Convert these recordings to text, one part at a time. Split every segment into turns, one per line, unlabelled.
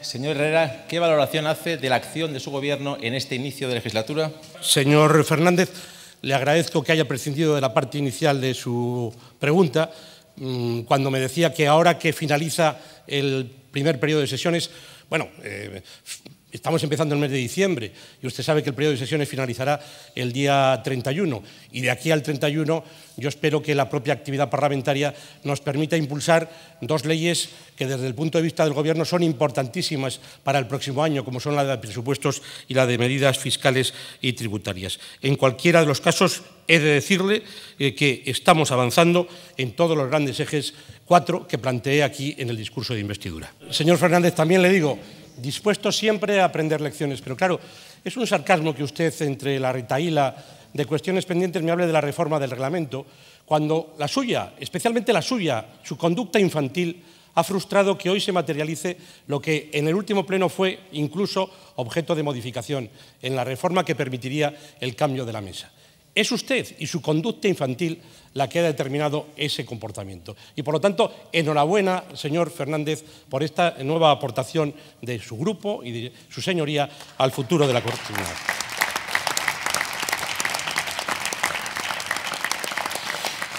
señor Herrera, ¿qué valoración hace de la acción de su gobierno en este inicio de legislatura? Señor Fernández, le agradezco que haya prescindido de la parte inicial de su pregunta, mm, cuando me decía que ahora que finaliza el primer periodo de sesiones, bueno, eh, Estamos empezando el mes de diciembre y usted sabe que el periodo de sesiones finalizará el día 31 y de aquí al 31 yo espero que la propia actividad parlamentaria nos permita impulsar dos leyes que desde el punto de vista del Gobierno son importantísimas para el próximo año, como son la de presupuestos y la de medidas fiscales y tributarias. En cualquiera de los casos he de decirle eh, que estamos avanzando en todos los grandes ejes cuatro que planteé aquí en el discurso de investidura. Señor Fernández, también le digo dispuesto siempre a aprender lecciones. Pero claro, es un sarcasmo que usted, entre la retaíla de cuestiones pendientes, me hable de la reforma del reglamento, cuando la suya, especialmente la suya, su conducta infantil, ha frustrado que hoy se materialice lo que en el último pleno fue incluso objeto de modificación en la reforma que permitiría el cambio de la mesa. Es usted y su conducta infantil la que ha determinado ese comportamiento. Y por lo tanto, enhorabuena, señor Fernández, por esta nueva aportación de su grupo y de su señoría al futuro de la Corte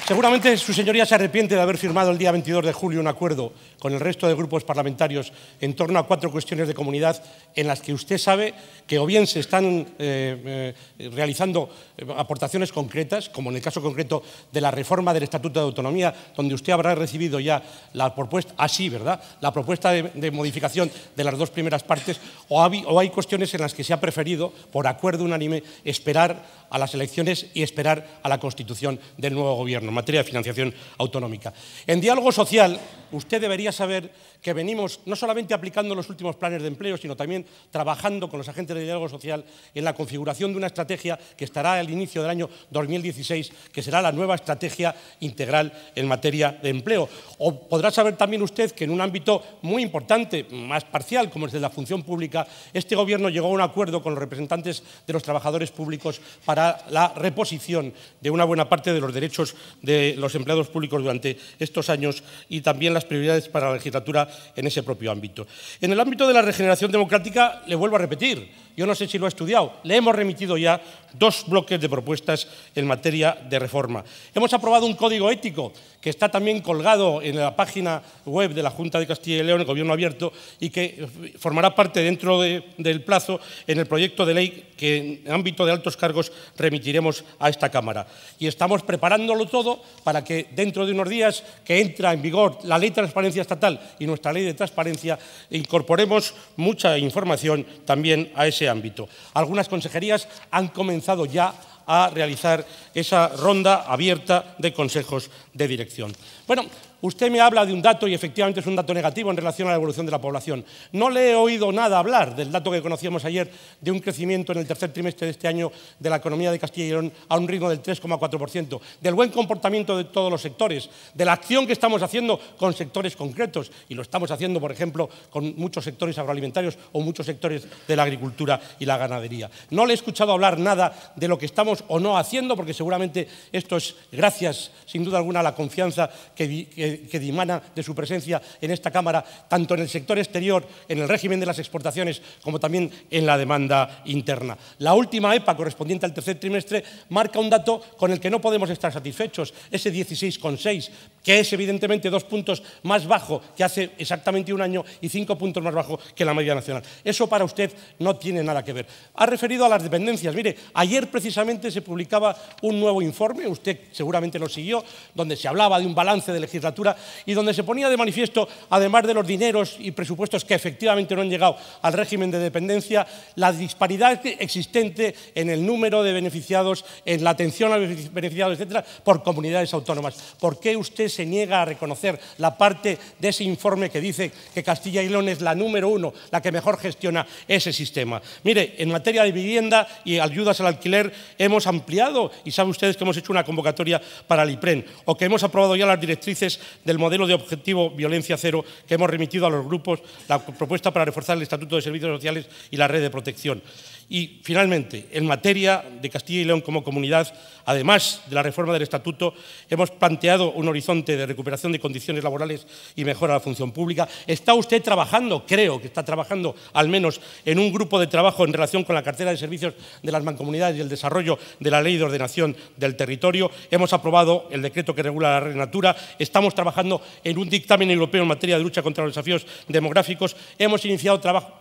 Seguramente su señoría se arrepiente de haber firmado el día 22 de julio un acuerdo con el resto de grupos parlamentarios en torno a cuatro cuestiones de comunidad en las que usted sabe que o bien se están eh, eh, realizando eh, aportaciones concretas, como en el caso concreto de la reforma del Estatuto de Autonomía, donde usted habrá recibido ya la propuesta, así, ah, ¿verdad? La propuesta de, modificación de las dos primeras partes, o, o hay cuestiones en las que se ha preferido, por acuerdo unánime, esperar a las elecciones y esperar a la constitución del nuevo gobierno en materia de financiación autonómica. En diálogo social, usted debería saber que venimos no solamente aplicando los últimos planes de empleo, sino también trabajando con los agentes de diálogo social en la configuración de una estrategia que estará al inicio del año 2016, que será la nueva estrategia integral en materia de empleo. O podrá saber también usted que en un ámbito muy importante, más parcial, como es de la función pública, este Gobierno llegó a un acuerdo con los representantes de los trabajadores públicos para la reposición de una buena parte de los derechos de los empleados públicos durante estos años y también las prioridades para la legislatura en ese propio ámbito. En el ámbito de la regeneración democrática, le vuelvo a repetir, yo no sé si lo ha estudiado, le hemos remitido ya dos bloques de propuestas en materia de reforma. Hemos aprobado un código ético que está también colgado en la página web de la Junta de Castilla y León, el Gobierno Abierto, y que formará parte dentro del plazo en el proyecto de ley que en ámbito de altos cargos remitiremos a esta Cámara. Y estamos preparándolo todo para que dentro de unos días que entra en vigor la ley Transparencia Estatal y nuestra Ley de Transparencia, incorporemos mucha información también a ese ámbito. Algunas consejerías han comenzado ya a realizar esa ronda abierta de consejos de dirección. Bueno, Usted me habla de un dato y efectivamente es un dato negativo en relación a la evolución de la población. No le he oído nada hablar del dato que conocíamos ayer de un crecimiento en el tercer trimestre de este año de la economía de Castilla y León a un ritmo del 3,4%, del buen comportamiento de todos los sectores, de la acción que estamos haciendo con sectores concretos y lo estamos haciendo, por ejemplo, con muchos sectores agroalimentarios o muchos sectores de la agricultura y la ganadería. No le he escuchado hablar nada de lo que estamos o no haciendo porque seguramente esto es gracias, sin duda alguna, a la confianza que, que que, dimana de su presencia en esta Cámara, tanto en el sector exterior, en el régimen de las exportaciones, como también en la demanda interna. La última EPA correspondiente al tercer trimestre marca un dato con el que no podemos estar satisfechos, ese 16,6, que es evidentemente dos puntos más bajo que hace exactamente un año y cinco puntos más bajo que la media nacional. Eso para usted no tiene nada que ver. Ha referido a las dependencias. Mire, ayer precisamente se publicaba un nuevo informe, usted seguramente lo siguió, donde se hablaba de un balance de legislatura y donde se ponía de manifiesto, además de los dineros y presupuestos que efectivamente no han llegado al régimen de dependencia, la disparidad existente en el número de beneficiados, en la atención a los beneficiados, etcétera, por comunidades autónomas. ¿Por qué usted se niega a reconocer la parte de ese informe que dice que Castilla y León es la número uno, la que mejor gestiona ese sistema? Mire, en materia de vivienda y ayudas al alquiler hemos ampliado, y saben ustedes que hemos hecho una convocatoria para el IPREN, o que hemos aprobado ya las directrices del modelo de objetivo violencia cero que hemos remitido a los grupos, la propuesta para reforzar el Estatuto de Servicios Sociales y la red de protección. Y, finalmente, en materia de Castilla y León como comunidad, además de la reforma del Estatuto, hemos planteado un horizonte de recuperación de condiciones laborales y mejora de la función pública. Está usted trabajando, creo que está trabajando al menos en un grupo de trabajo en relación con la cartera de servicios de las mancomunidades y el desarrollo de la ley de ordenación del territorio. Hemos aprobado el decreto que regula la red Natura. Estamos trabajando en un dictamen europeo en materia de lucha contra los desafíos demográficos. Hemos iniciado trabajo.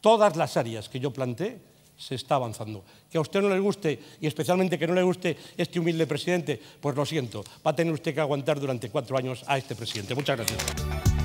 Todas las áreas que yo planteé se está avanzando. Que a usted no le guste, y especialmente que no le guste este humilde presidente, pues lo siento, va a tener usted que aguantar durante cuatro años a este presidente. Muchas gracias.